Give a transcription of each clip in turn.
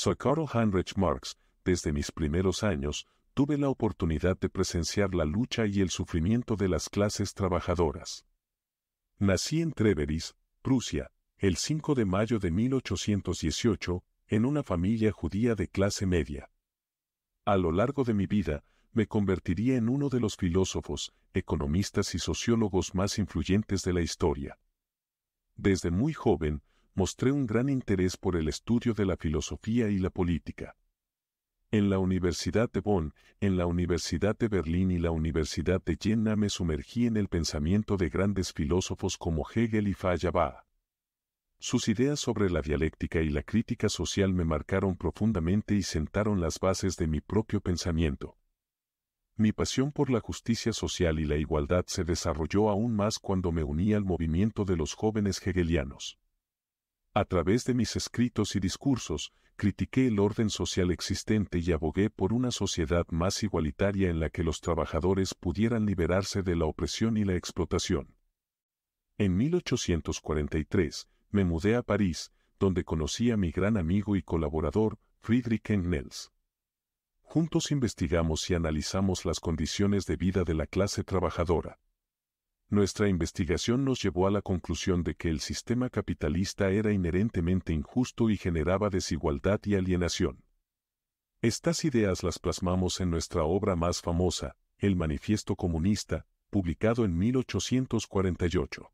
Soy Karl Heinrich Marx. Desde mis primeros años, tuve la oportunidad de presenciar la lucha y el sufrimiento de las clases trabajadoras. Nací en Treveris, Prusia, el 5 de mayo de 1818, en una familia judía de clase media. A lo largo de mi vida, me convertiría en uno de los filósofos, economistas y sociólogos más influyentes de la historia. Desde muy joven, mostré un gran interés por el estudio de la filosofía y la política. En la Universidad de Bonn, en la Universidad de Berlín y la Universidad de Jena me sumergí en el pensamiento de grandes filósofos como Hegel y Fayabá. Sus ideas sobre la dialéctica y la crítica social me marcaron profundamente y sentaron las bases de mi propio pensamiento. Mi pasión por la justicia social y la igualdad se desarrolló aún más cuando me uní al movimiento de los jóvenes hegelianos. A través de mis escritos y discursos, critiqué el orden social existente y abogué por una sociedad más igualitaria en la que los trabajadores pudieran liberarse de la opresión y la explotación. En 1843, me mudé a París, donde conocí a mi gran amigo y colaborador, Friedrich Engels. Juntos investigamos y analizamos las condiciones de vida de la clase trabajadora. Nuestra investigación nos llevó a la conclusión de que el sistema capitalista era inherentemente injusto y generaba desigualdad y alienación. Estas ideas las plasmamos en nuestra obra más famosa, El Manifiesto Comunista, publicado en 1848.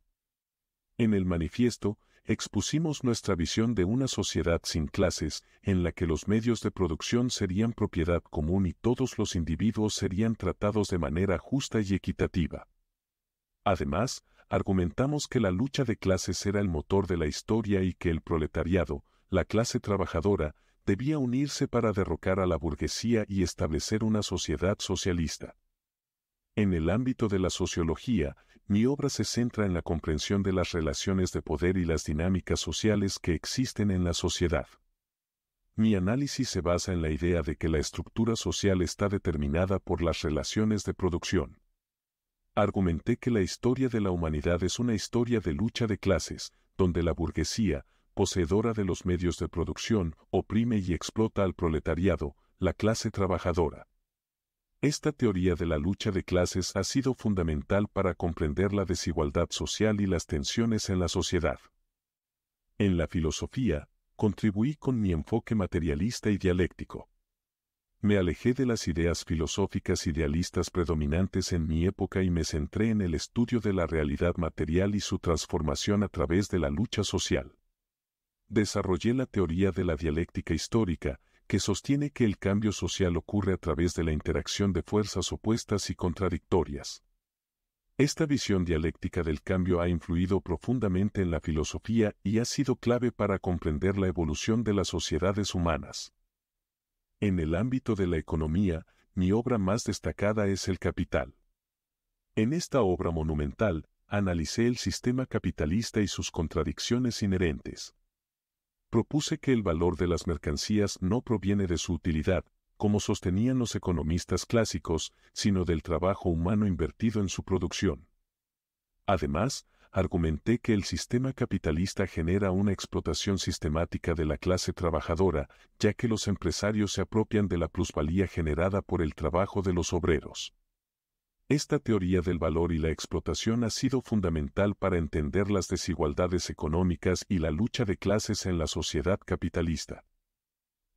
En el manifiesto, expusimos nuestra visión de una sociedad sin clases, en la que los medios de producción serían propiedad común y todos los individuos serían tratados de manera justa y equitativa. Además, argumentamos que la lucha de clases era el motor de la historia y que el proletariado, la clase trabajadora, debía unirse para derrocar a la burguesía y establecer una sociedad socialista. En el ámbito de la sociología, mi obra se centra en la comprensión de las relaciones de poder y las dinámicas sociales que existen en la sociedad. Mi análisis se basa en la idea de que la estructura social está determinada por las relaciones de producción argumenté que la historia de la humanidad es una historia de lucha de clases, donde la burguesía, poseedora de los medios de producción, oprime y explota al proletariado, la clase trabajadora. Esta teoría de la lucha de clases ha sido fundamental para comprender la desigualdad social y las tensiones en la sociedad. En la filosofía, contribuí con mi enfoque materialista y dialéctico. Me alejé de las ideas filosóficas idealistas predominantes en mi época y me centré en el estudio de la realidad material y su transformación a través de la lucha social. Desarrollé la teoría de la dialéctica histórica, que sostiene que el cambio social ocurre a través de la interacción de fuerzas opuestas y contradictorias. Esta visión dialéctica del cambio ha influido profundamente en la filosofía y ha sido clave para comprender la evolución de las sociedades humanas. En el ámbito de la economía, mi obra más destacada es El Capital. En esta obra monumental, analicé el sistema capitalista y sus contradicciones inherentes. Propuse que el valor de las mercancías no proviene de su utilidad, como sostenían los economistas clásicos, sino del trabajo humano invertido en su producción. Además, argumenté que el sistema capitalista genera una explotación sistemática de la clase trabajadora, ya que los empresarios se apropian de la plusvalía generada por el trabajo de los obreros. Esta teoría del valor y la explotación ha sido fundamental para entender las desigualdades económicas y la lucha de clases en la sociedad capitalista.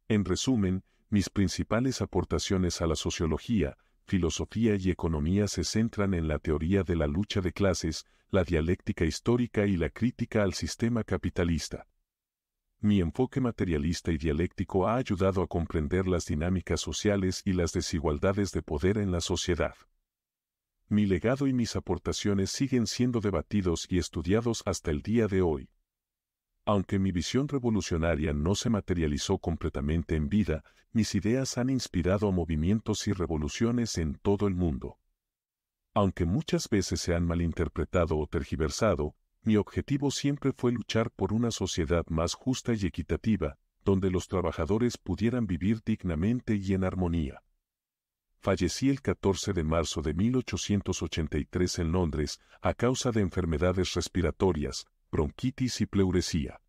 En resumen, mis principales aportaciones a la sociología, filosofía y economía se centran en la teoría de la lucha de clases, la dialéctica histórica y la crítica al sistema capitalista. Mi enfoque materialista y dialéctico ha ayudado a comprender las dinámicas sociales y las desigualdades de poder en la sociedad. Mi legado y mis aportaciones siguen siendo debatidos y estudiados hasta el día de hoy. Aunque mi visión revolucionaria no se materializó completamente en vida, mis ideas han inspirado movimientos y revoluciones en todo el mundo. Aunque muchas veces se han malinterpretado o tergiversado, mi objetivo siempre fue luchar por una sociedad más justa y equitativa, donde los trabajadores pudieran vivir dignamente y en armonía. Fallecí el 14 de marzo de 1883 en Londres a causa de enfermedades respiratorias, bronquitis y pleuresía.